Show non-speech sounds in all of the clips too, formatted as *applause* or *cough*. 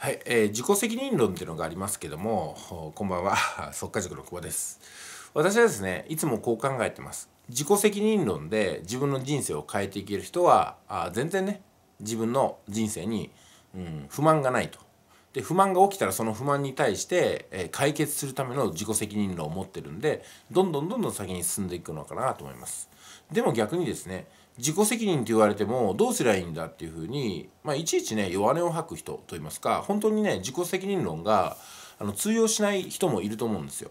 はい、えー、自己責任論っていうのがありますけどもこんばんは速化 *laughs* 塾の久保です私はですねいつもこう考えてます自己責任論で自分の人生を変えていける人はあ全然ね自分の人生に、うん、不満がないとで不満が起きたらその不満に対して、えー、解決するための自己責任論を持ってるんでどんどんどんどん先に進んでいくのかなと思いますでも逆にですね自己責任って言われてもどうすりゃいいんだっていうふうに、まあ、いちいちね弱音を吐く人といいますか本当にね自己責任論があの通用しない人もいると思うんですよ。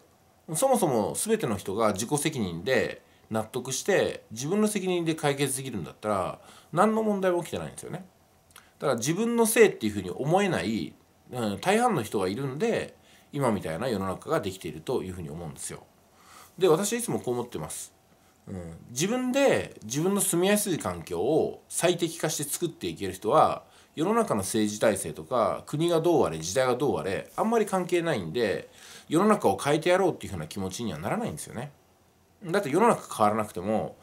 そもそも全ての人が自己責任で納得して自分の責任で解決できるんだったら何の問題も起きてないんですよね。だから自分のせいっていうふうに思えない、うん、大半の人がいるんで今みたいな世の中ができているというふうに思うんですよ。で私いつもこう思ってます。うん、自分で自分の住みやすい環境を最適化して作っていける人は世の中の政治体制とか国がどうあれ時代がどうあれあんまり関係ないんで世の中を変えてやろうっていうふうな気持ちにはならないんですよね。だって世の中変わらなくても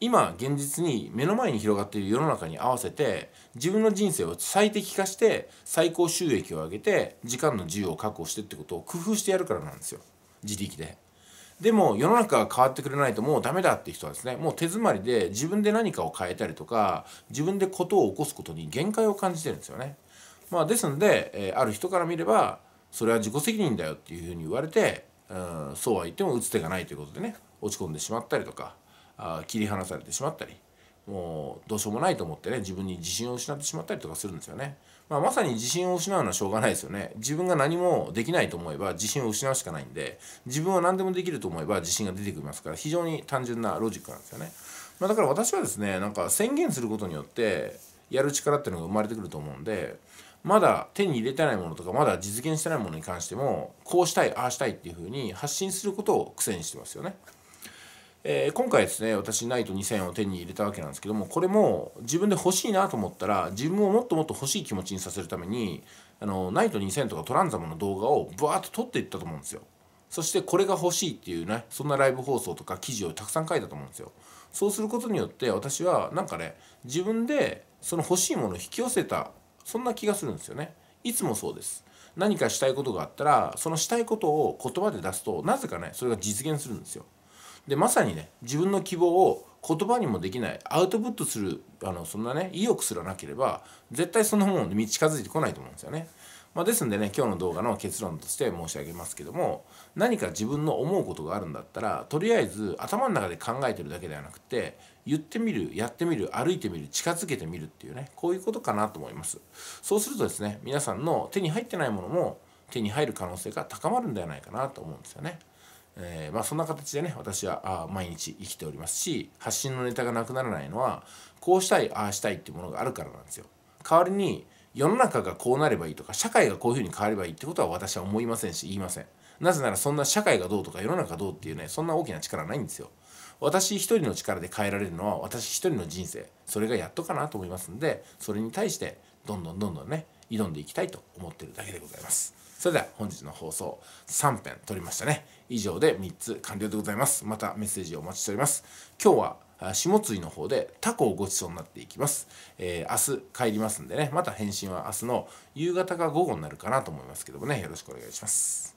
今現実に目の前に広がっている世の中に合わせて自分の人生を最適化して最高収益を上げて時間の自由を確保してってことを工夫してやるからなんですよ自力で。でも世の中が変わってくれないともうダメだって人はですねもう手詰まりで自分で何かを変えたりとか自分で事を起こすことに限界を感じてるんですよね。まあ、ですので、えある人から見ればそれは自己責任だよっていうふうに言われて、うん、そうは言っても打つ手がないということでね落ち込んでしまったりとかあ切り離されてしまったりもうどうしようもないと思ってね自分に自信を失ってしまったりとかするんですよね、まあ、まさに自信を失うのはしょうがないですよね自分が何もできないと思えば自信を失うしかないんで自分は何でもできると思えば自信が出てきますから非常に単純なロジックなんですよね、まあ、だから私はですねなんか宣言することによってやる力っていうのが生まれてくると思うんでまだ手に入れてないものとかまだ実現してないものに関してもこうしたいああしたいっていうふうに発信することを苦戦してますよね。えー、今回ですね私ナイト2000を手に入れたわけなんですけどもこれも自分で欲しいなと思ったら自分をもっともっと欲しい気持ちにさせるためにあのナイト2000とかトランザムの動画をブワーッと撮っていったと思うんですよそしてこれが欲しいっていうねそんなライブ放送とか記事をたくさん書いたと思うんですよそうすることによって私はなんかね自分でその欲しいものを引き寄せたそんな気がするんですよねいつもそうです何かしたいことがあったらそのしたいことを言葉で出すとなぜかねそれが実現するんですよでまさにね自分の希望を言葉にもできないアウトプットするあのそんなね意欲すらなければ絶対そんなものに近づいてこないと思うんですよね。まあ、ですんでね今日の動画の結論として申し上げますけども何か自分の思うことがあるんだったらとりあえず頭の中で考えてるだけではなくて言ってみるやってみる歩いてみる近づけてみるっていうねこういうことかなと思いますそうするとですね皆さんの手に入ってないものも手に入る可能性が高まるんではないかなと思うんですよね。えー、まあ、そんな形でね私は毎日生きておりますし発信のネタがなくならないのはこうしたいああしたいっていうものがあるからなんですよ。代わりに世の中がこうなればいいとか社会がこういうふうに変わればいいってことは私は思いませんし言いません。なぜならそんな社会がどうとか世の中がどうっていうねそんな大きな力はないんですよ。私一人の力で変えられるのは私一人の人生それがやっとかなと思いますんでそれに対してどんどんどんどんね挑んでいきたいと思ってるだけでございますそれでは本日の放送3編撮りましたね以上で3つ完了でございますまたメッセージをお待ちしております今日は下津の方でタコをご馳走になっていきます、えー、明日帰りますんでねまた返信は明日の夕方か午後になるかなと思いますけどもねよろしくお願いします